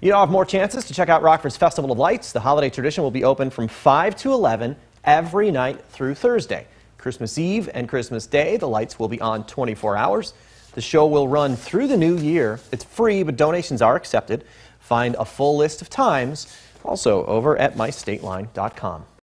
You'll have more chances to check out Rockford's Festival of Lights. The holiday tradition will be open from 5 to 11 every night through Thursday. Christmas Eve and Christmas Day, the lights will be on 24 hours. The show will run through the new year. It's free, but donations are accepted. Find a full list of times also over at mystateline.com.